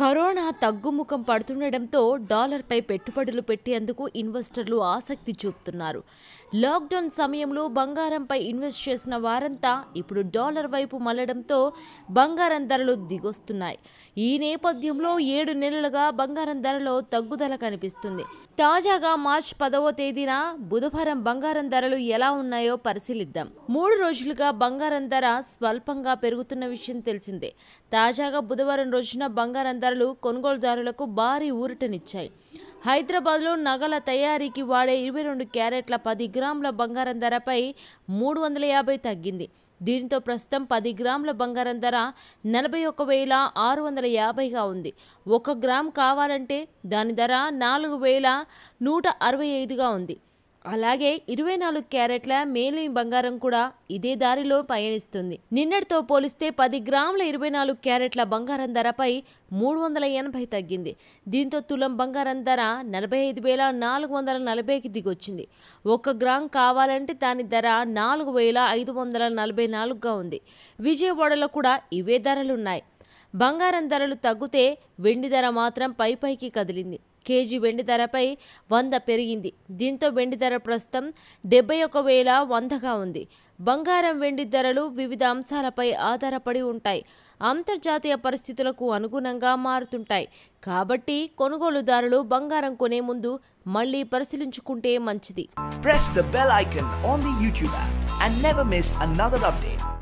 corona తగ్గుముఖం పడుతుండటంతో డాలర్పై పెట్టుబడులు పెట్టేందుకు ఇన్వెస్టర్లు ఆసక్తి చూపుతున్నారు లాక్డౌన్ సమయంలో బంగారంపై ఇన్వెస్ట్ చేసిన వారంతా ఇప్పుడు డాలర్ వైపు మళ్ళడంతో బంగారం ధరలు దిగొస్తున్నాయి ఈ నేపథ్యంలో ఏడు నెలలుగా బంగారం ధరలో తగ్గుదల కనిపిస్తుంది తాజాగా మార్చ్ పదవ తేదీన బుధవారం బంగారం ధరలు ఎలా ఉన్నాయో పరిశీలిద్దాం మూడు రోజులుగా బంగారం ధర స్వల్పంగా పెరుగుతున్న విషయం తెలిసిందే తాజాగా బుధవారం రోజున బంగారం ధర ధరలు కొనుగోలుదారులకు భారీ ఊరటనిచ్చాయి హైదరాబాద్లో నగల తయారీకి వాడే ఇరవై రెండు క్యారెట్ల పది గ్రాముల బంగారం ధరపై మూడు వందల యాభై తగ్గింది దీంతో ప్రస్తుతం పది గ్రాముల బంగారం ధర నలభై ఒక వేల ఆరు వందల యాభైగా ఉంది ఒక గ్రామ్ కావాలంటే దాని ధర నాలుగు వేల నూట అరవై ఐదుగా ఉంది అలాగే ఇరవై నాలుగు క్యారెట్ల మేలి బంగారం కూడా ఇదే దారిలో పయనిస్తుంది నిన్నటితో పోలిస్తే పది గ్రాముల ఇరవై నాలుగు క్యారెట్ల బంగారం ధరపై మూడు వందల ఎనభై తగ్గింది దీంతో తులం బంగారం ధర నలభై ఐదు వేల నాలుగు వందల నలభైకి దిగొచ్చింది ఒక గ్రామ్ కావాలంటే దాని ధర నాలుగు వేల ఐదు వందల నలభై నాలుగుగా ఉంది విజయవాడలో కూడా ఇవే ధరలున్నాయి బంగారం ధరలు తగ్గితే వెండి ధర మాత్రం పై పైకి కదిలింది కేజీ వెండి ధరపై వంద పెరిగింది దీంతో వెండి ధర ప్రస్తుతం డెబ్బై ఒక వేల వందగా ఉంది బంగారం వెండి ధరలు వివిధ అంశాలపై ఆధారపడి ఉంటాయి అంతర్జాతీయ పరిస్థితులకు అనుగుణంగా మారుతుంటాయి కాబట్టి కొనుగోలుదారులు బంగారం కొనే ముందు మళ్ళీ పరిశీలించుకుంటే మంచిది press the bell icon on the YouTube